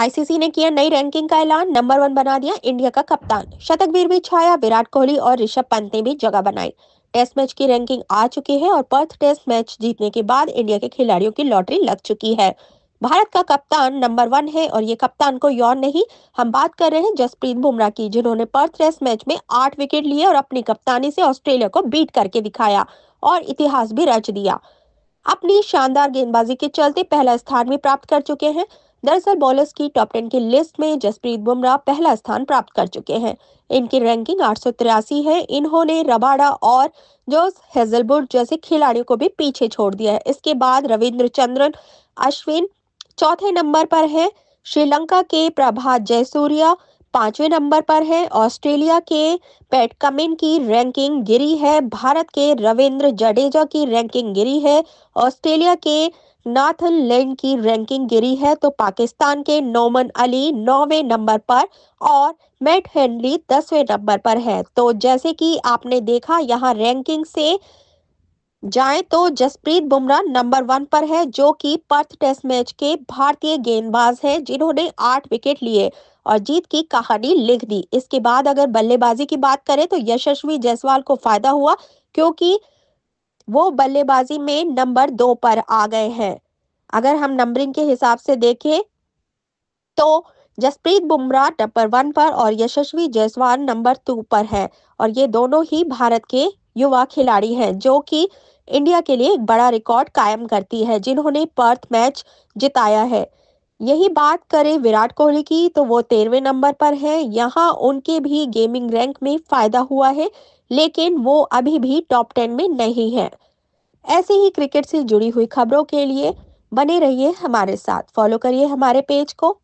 ICC ने किया नई रैंकिंग का ऐलान नंबर वन बना दिया इंडिया का कप्तान शतक वीर भी छाया विराट कोहली और ऋषभ पंत ने भी जगह बनाई टेस्ट मैच की रैंकिंग आ चुकी है और पर्थ टेस्ट मैच जीतने के बाद इंडिया के खिलाड़ियों की लॉटरी लग चुकी है भारत का कप्तान नंबर वन है और ये कप्तान को यौन नहीं हम बात कर रहे हैं जसप्रीत बुमराह की जिन्होंने पर्थ टेस्ट मैच में आठ विकेट लिए और अपनी कप्तानी से ऑस्ट्रेलिया को बीट करके दिखाया और इतिहास भी रच दिया अपनी शानदार गेंदबाजी के चलते पहला स्थान भी प्राप्त कर चुके हैं दरअसल बॉलर्स की टॉप टेन की लिस्ट में जसप्रीत बुमराह पहला स्थान प्राप्त कर चुके हैं इनकी रैंकिंग आठ है इन्होंने रबाडा और जोस हेजलबुड जैसे खिलाड़ियों को भी पीछे छोड़ दिया है इसके बाद रविंद्र चंद्रन अश्विन चौथे नंबर पर है श्रीलंका के प्रभात जयसूर्या पांचवें नंबर पर है ऑस्ट्रेलिया के कमिन की रैंकिंग गिरी है भारत के रविंद्र जडेजा की रैंकिंग गिरी है ऑस्ट्रेलिया के नाथन लैंड की रैंकिंग गिरी है तो पाकिस्तान के नोमन अली नौवे नंबर पर और मेट हेनली दसवें नंबर पर है तो जैसे कि आपने देखा यहाँ रैंकिंग से जाएं तो जसप्रीत बुमराह नंबर वन पर है जो कि पर्थ टेस्ट मैच के भारतीय गेंदबाज हैं जिन्होंने आठ विकेट लिए और जीत की कहानी लिख दी इसके बाद अगर बल्लेबाजी की बात करें तो यशस्वी जायसवाल को फायदा हुआ क्योंकि वो बल्लेबाजी में नंबर दो पर आ गए हैं अगर हम नंबरिंग के हिसाब से देखें तो जसप्रीत बुमराह नंबर वन पर और यशस्वी जायसवाल नंबर टू पर है और ये दोनों ही भारत के युवा खिलाड़ी हैं जो कि इंडिया के लिए एक बड़ा रिकॉर्ड कायम करती है जिन्होंने पर्थ मैच जिताया है यही बात करें विराट कोहली की तो वो तेरहवें नंबर पर है यहाँ उनके भी गेमिंग रैंक में फायदा हुआ है लेकिन वो अभी भी टॉप टेन में नहीं है ऐसे ही क्रिकेट से जुड़ी हुई खबरों के लिए बने रहिए हमारे साथ फॉलो करिए हमारे पेज को